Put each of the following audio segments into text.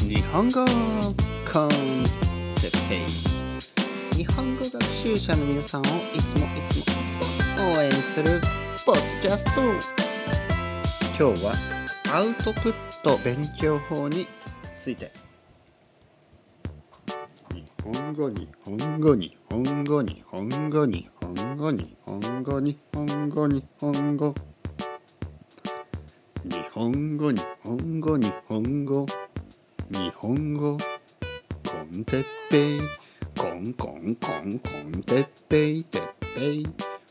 日本語コンテペイ日本語学習者の皆さんをいつもいつもいつも応援するポッドキャスト今日はアウトプット勉強法について日本語日本語日本語日本語日本語日本語日本語日本語日本語日本語日本語日本語日本語コンテッペイコンコンコンコンテッペイテッペイ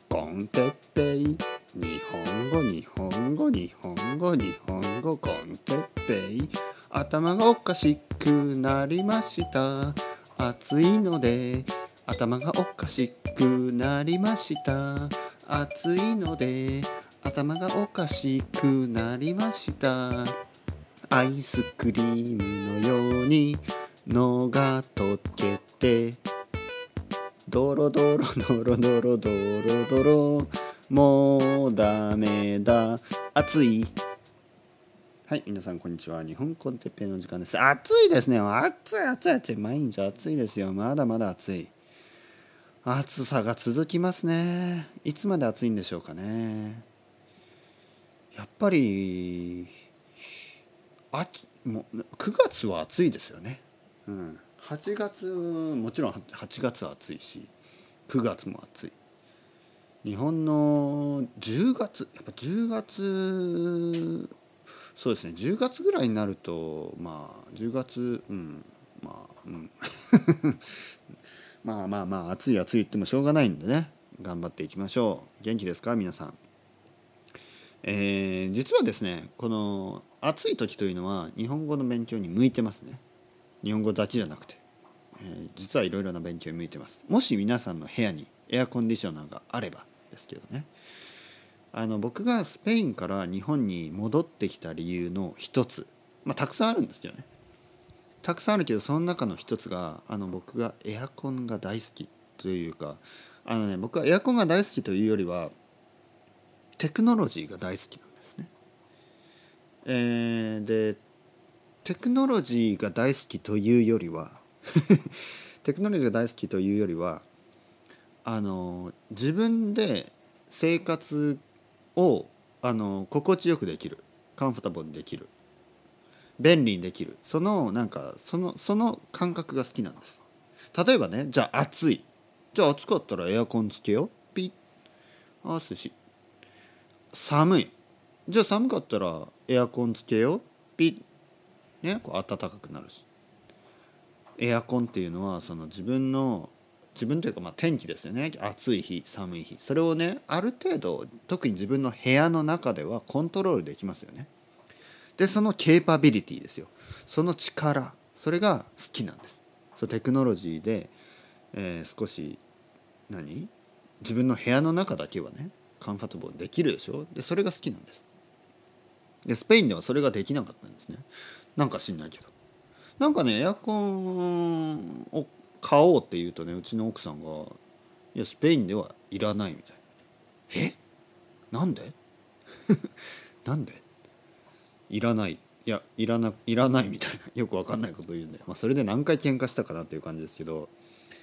コンテッペイ日本語日本語日本語日本語コンテッペイ頭がおかしくなりました暑いので頭がおかしくなりました暑いので頭がおかしくなりましたアイスクリームのようにのが溶けてドロドロドロドロドロドロもうダメだ暑いはい皆さんこんにちは日本コンテッペイの時間です暑いですね暑い暑い暑い毎日暑いですよまだまだ暑い暑さが続きますねいつまで暑いんでしょうかねやっぱり秋もう9月は暑いですよね、うん、8月もちろん8月は暑いし9月も暑い日本の10月やっぱ10月そうですね10月ぐらいになるとまあ10月うんまあうん まあまあまあ暑い暑いってもしょうがないんでね頑張っていきましょう元気ですか皆さんえー、実はですねこの暑い時というのは日本語の勉強に向いてますね日本語だけじゃなくて、えー、実はいろいろな勉強に向いてますもし皆さんの部屋にエアコンディショナーがあればですけどねあの僕がスペインから日本に戻ってきた理由の一つまあたくさんあるんですけどねたくさんあるけどその中の一つがあの僕がエアコンが大好きというかあのね僕はエアコンが大好きというよりはテクノロジーが大好きなんですね。えー、でテクノロジーが大好きというよりは テクノロジーが大好きというよりはあの自分で生活をあの心地よくできるカンフォタボルにできる便利にできるそのなんかそのその感覚が好きなんです例えばねじゃあ暑いじゃあ暑かったらエアコンつけようピッああ涼しい寒いじゃあ寒かったらエアコンつけようピッ、ね、こう暖かくなるしエアコンっていうのはその自分の自分というかまあ天気ですよね暑い日寒い日それをねある程度特に自分の部屋の中ではコントロールできますよねでそのケーパビリティですよその力それが好きなんですそうテクノロジーで、えー、少し何自分の部屋の中だけはねカンファトボできるでしょでそれが好きなんですでスペインではそれができなかったんですねなんか知んないけどなんかねエアコンを買おうって言うとねうちの奥さんが「いやスペインではいらない」みたいな「えなんで なんでいらない」いやいらないらないみたいなよく分かんないこと言うんで、まあ、それで何回喧嘩したかなっていう感じですけど、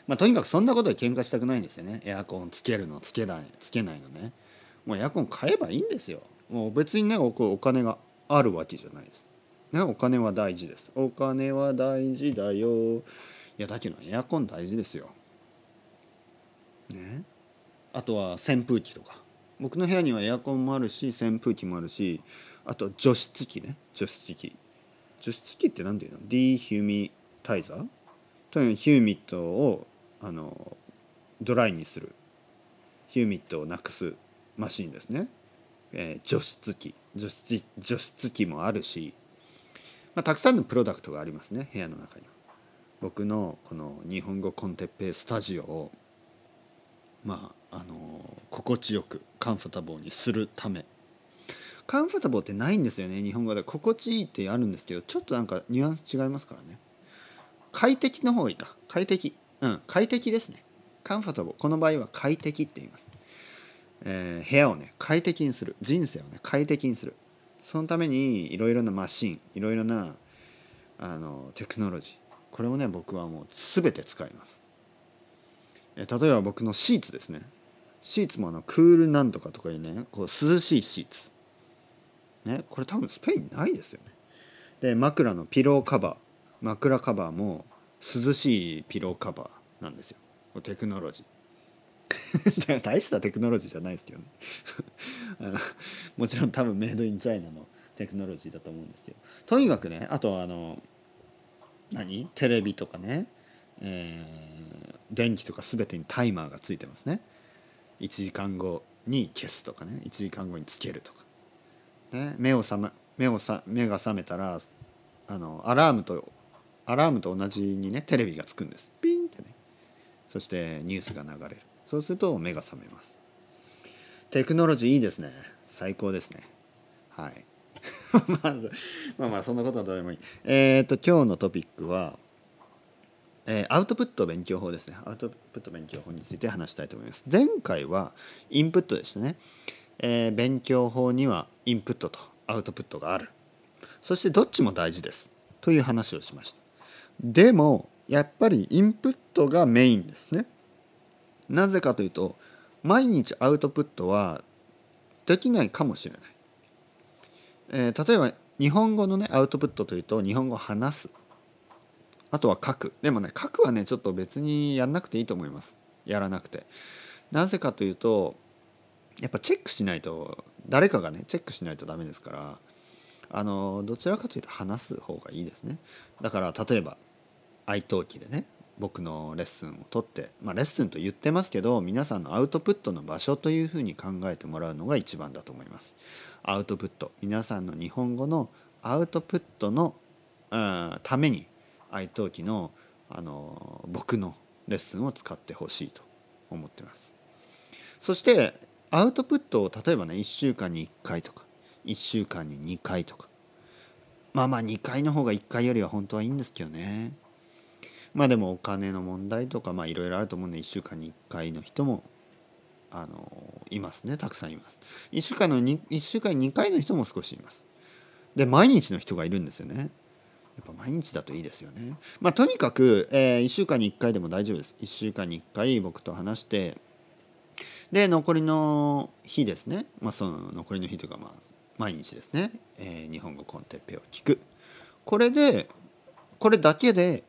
まあ、とにかくそんなことで喧嘩したくないんですよねエアコンつけるのつけないつけないのねもうエアコン買えばいいんですよもう別にねお金があるわけじゃないです、ね、お金は大事ですお金は大事だよいやだけどエアコン大事ですよねあとは扇風機とか僕の部屋にはエアコンもあるし扇風機もあるしあと除湿機ね除湿機除湿機って何ていうのディーヒューミタイザーとにかヒューミットをあのドライにするヒューミットをなくすマシンですね、えー、除湿機除湿除湿機もあるし、まあ、たくさんのプロダクトがありますね部屋の中には僕のこの日本語コンテッペイスタジオをまああの心地よくカンフォタボーにするためカンフォタボーってないんですよね日本語で心地いいってあるんですけどちょっとなんかニュアンス違いますからね快適の方がいいか快適うん快適ですねカンフォタボーこの場合は快適って言いますえー、部屋をね快適にする人生をね快適にするそのためにいろいろなマシンいろいろなあのテクノロジーこれをね僕はもう全て使います、えー、例えば僕のシーツですねシーツもあのクールなんとかとかいうねこう涼しいシーツねこれ多分スペインないですよねで枕のピローカバー枕カバーも涼しいピローカバーなんですよテクノロジー 大したテクノロジーじゃないですけどね もちろん多分メイドインチャイナのテクノロジーだと思うんですけどとにかくねあとあの何テレビとかね、えー、電気とか全てにタイマーがついてますね1時間後に消すとかね1時間後につけるとか、ね、目を覚め目をさ目が覚めたらあのアラームとアラームと同じにねテレビがつくんですピンってねそしてニュースが流れるそうすると目が覚めますテクノロジーいいですね最高ですねはい まあまあそんなことはどうでもいいえっ、ー、と今日のトピックは、えー、アウトプット勉強法ですねアウトプット勉強法について話したいと思います前回はインプットでしたね、えー、勉強法にはインプットとアウトプットがあるそしてどっちも大事ですという話をしましたでもやっぱりインプットがメインですねなぜかというと毎日アウトプットはできないかもしれない。えー、例えば日本語のねアウトプットというと日本語話すあとは書くでもね書くはねちょっと別にやんなくていいと思いますやらなくてなぜかというとやっぱチェックしないと誰かがねチェックしないとダメですからあのどちらかというと話す方がいいですねだから例えば哀悼記でね僕のレッスンを取って、まあ、レッスンと言ってますけど皆さんのアウトプットの場所というふうに考えてもらうのが一番だと思います。アウトプット皆さんの日本語のアウトプットのために愛登記のあの僕のレッスンを使ってほしいと思ってます。そしてアウトプットを例えばね1週間に1回とか1週間に2回とかまあまあ2回の方が1回よりは本当はいいんですけどねまあでもお金の問題とかまあいろいろあると思うんで1週間に1回の人もあのいますねたくさんいます1週間の1週間に2回の人も少しいますで毎日の人がいるんですよねやっぱ毎日だといいですよねまあとにかく、えー、1週間に1回でも大丈夫です1週間に1回僕と話してで残りの日ですねまあその残りの日というかまあ毎日ですね、えー、日本語コンテッペを聞くこれでこれだけで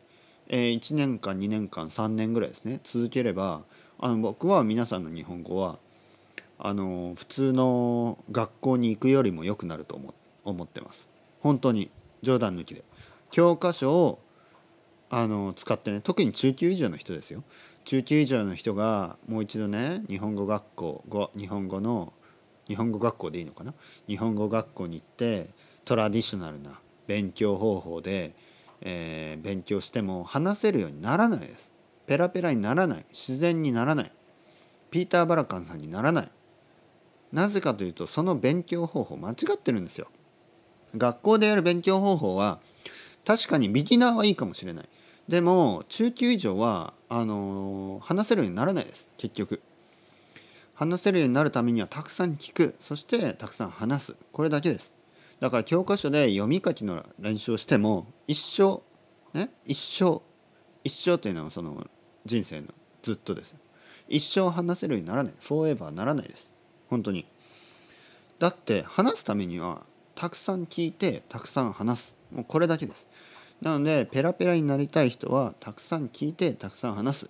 えー、1年間2年間3年ぐらいですね続ければあの僕は皆さんの日本語はあの普通の学校に行くよりも良くなると思思ってます本当に冗談抜きで教科書をあの使ってね特に中級以上の人ですよ中級以上の人がもう一度ね日本語学校ご日本語の日本語学校でいいのかな日本語学校に行ってトラディショナルな勉強方法でえー、勉強しても話せるようにならないですペラペラにならない自然にならないピーター・バラカンさんにならないなぜかというとその勉強方法間違ってるんですよ学校でやる勉強方法は確かにビギナーはいいかもしれないでも中級以上はあのー、話せるようにならないです結局話せるようになるためにはたくさん聞くそしてたくさん話すこれだけですだから教科書で読み書きの練習をしても一生ね一生一生というのはその人生のずっとです一生話せるようにならないフォーエバーならないです本当にだって話すためにはたくさん聞いてたくさん話すもうこれだけですなのでペラペラになりたい人はたくさん聞いてたくさん話す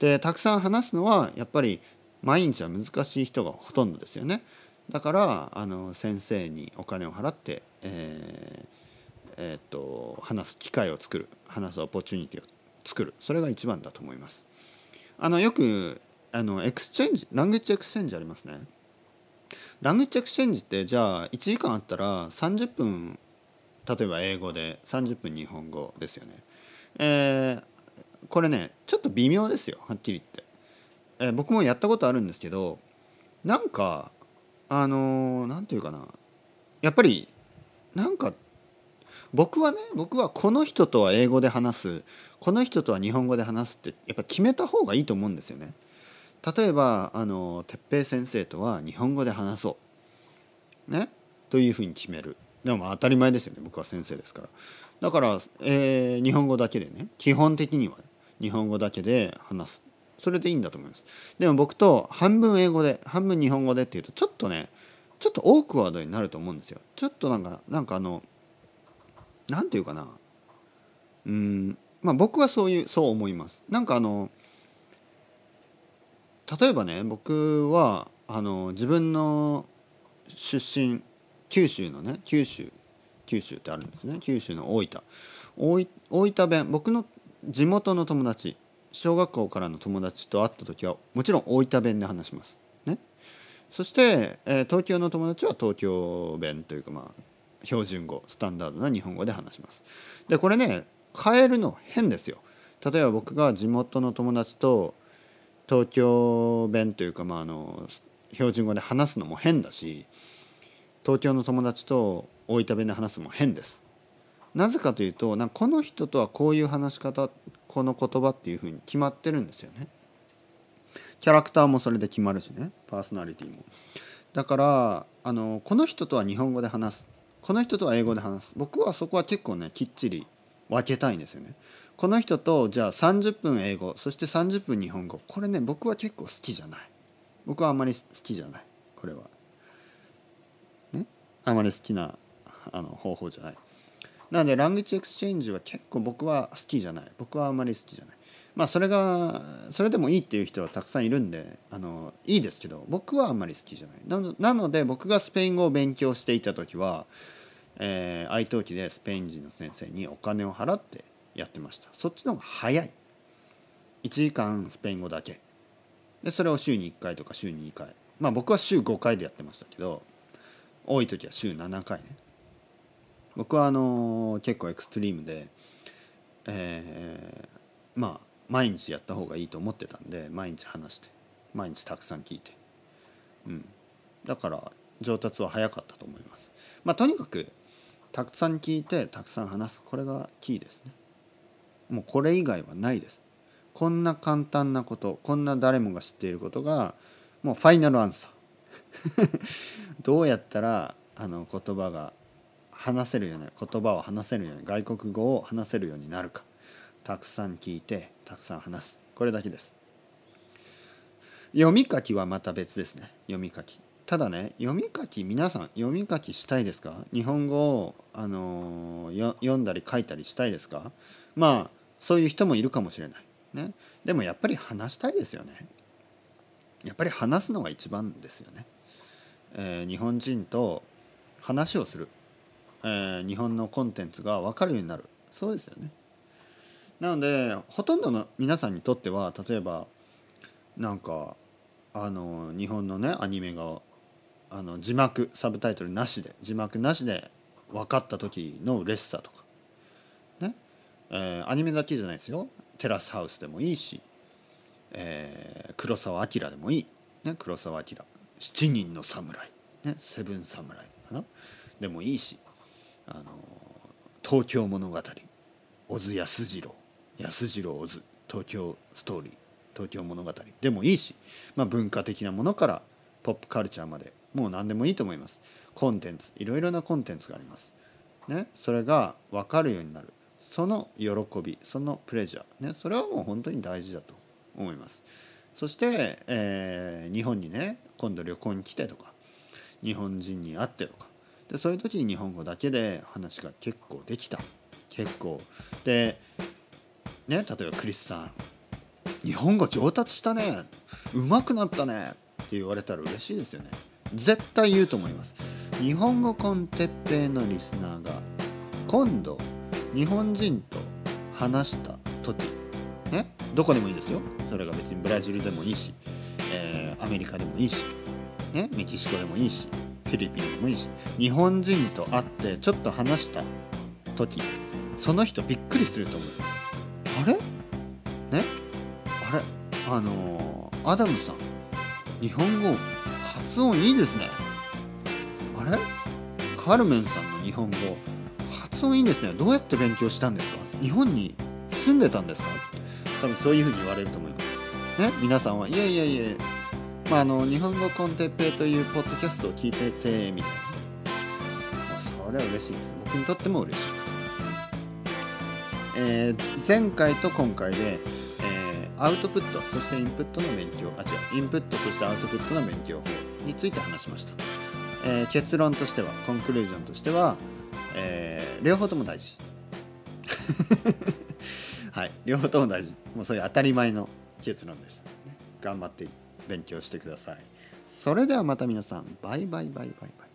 でたくさん話すのはやっぱり毎日は難しい人がほとんどですよねだからあの先生にお金を払って、えーえー、っと話す機会を作る話すオポチュニティを作るそれが一番だと思います。あのよくあのエクスチェンジランゲッジエクスチェンジありますね。ランゲッジエクスチェンジってじゃあ1時間あったら30分例えば英語で30分日本語ですよね。えー、これねちょっと微妙ですよはっきり言って、えー、僕もやったことあるんですけどなんかあの何、ー、て言うかなやっぱりなんか僕はね僕はこの人とは英語で話すこの人とは日本語で話すってやっぱ決めた方がいいと思うんですよね。例えばあの哲平先生とは日本語で話そう。ねというふうに決める。でも当たり前ですよね僕は先生ですから。だから、えー、日本語だけでね基本的には日本語だけで話すそれでいいんだと思いますでも僕と半分英語で半分日本語でっていうとちょっとねちょっとオークワードになると思うんですよちょっとなんかなんかあの何て言うかなうんまあ僕はそういうそう思いますなんかあの例えばね僕はあの自分の出身九州のね九州九州ってあるんですね九州の大分大分弁僕の地元の友達小学校からの友達と会った時はもちろん大分弁で話します。ね、そして、えー、東京の友達は東京弁というかまあ標準語スタンダードな日本語で話します。でこれね変えるの変ですよ。例えば僕が地元の友達と東京弁というかまああの標準語で話すのも変だし東京の友達と大分弁で話すのも変です。なぜかというとなこの人とはこういう話し方この言葉っていうふうに決まってるんですよね。キャラクターもそれで決まるしねパーソナリティも。だからあのこの人とは日本語で話すこの人とは英語で話す僕はそこは結構ねきっちり分けたいんですよね。この人とじゃあ30分英語そして30分日本語これね僕は結構好きじゃない僕はあんまり好きじゃないこれはねあまり好きなあの方法じゃないなのでラングチエクスチェンジは結構僕は好きじゃない僕はあんまり好きじゃないまあそれがそれでもいいっていう人はたくさんいるんであのいいですけど僕はあんまり好きじゃないなので僕がスペイン語を勉強していた時は、えー、愛登記でスペイン人の先生にお金を払ってやってましたそっちの方が早い1時間スペイン語だけでそれを週に1回とか週に2回まあ僕は週5回でやってましたけど多い時は週7回ね僕はあのー、結構エクストリームで、えー、まあ毎日やった方がいいと思ってたんで毎日話して毎日たくさん聞いて、うん、だから上達は早かったと思います。まあ、とにかくたくさん聞いてたくさん話すこれがキーですね。もうこれ以外はないです。こんな簡単なことこんな誰もが知っていることがもうファイナルアンサー どうやったらあの言葉が話せるように言葉を話せるように外国語を話せるようになるかたくさん聞いてたくさん話すこれだけです読み書きはまた別ですね読み書きただね読み書き皆さん読み書きしたいですか日本語を、あのー、読んだり書いたりしたいですかまあそういう人もいるかもしれない、ね、でもやっぱり話したいですよねやっぱり話すのが一番ですよね、えー、日本人と話をするえー、日本のコンテンツが分かるようになるそうですよねなのでほとんどの皆さんにとっては例えばなんかあの日本のねアニメがあの字幕サブタイトルなしで字幕なしで分かった時の嬉しさとかねえー、アニメだけじゃないですよテラスハウスでもいいし、えー、黒澤明でもいい、ね、黒澤明七人の侍、ね、セブン侍かなでもいいしあの東京物語小津安二郎安次郎小津東京ストーリー東京物語でもいいし、まあ、文化的なものからポップカルチャーまでもう何でもいいと思いますコンテンツいろいろなコンテンツがあります、ね、それが分かるようになるその喜びそのプレジャー、ね、それはもう本当に大事だと思いますそして、えー、日本にね今度旅行に来てとか日本人に会ってとかでそういう時に日本語だけで話が結構できた結構でね例えばクリスさん「日本語上達したねうまくなったね」って言われたら嬉しいですよね絶対言うと思います日本語コンテッペイのリスナーが今度日本人と話した時ねどこでもいいですよそれが別にブラジルでもいいし、えー、アメリカでもいいし、ね、メキシコでもいいしフィリピンでもいいし日本人と会ってちょっと話した時その人びっくりすると思いますあれねあれあのー、アダムさん日本語発音いいですねあれカルメンさんの日本語発音いいですねどうやって勉強したんですか日本に住んでたんですか多分そういうふうに言われると思いますね皆さんはいやいやいやまあ、あの日本語コンテッペイというポッドキャストを聞いててみたいな、まあ、それは嬉しいです僕にとっても嬉しいえー、前回と今回で、えー、アウトプットそしてインプットの勉強あ違うインプットそしてアウトプットの勉強法について話しました、えー、結論としてはコンクルージョンとしては、えー、両方とも大事はい両方とも大事もうそういう当たり前の結論でした、ね、頑張っていって勉強してください。それではまた皆さん、バイバイバイバイバイ。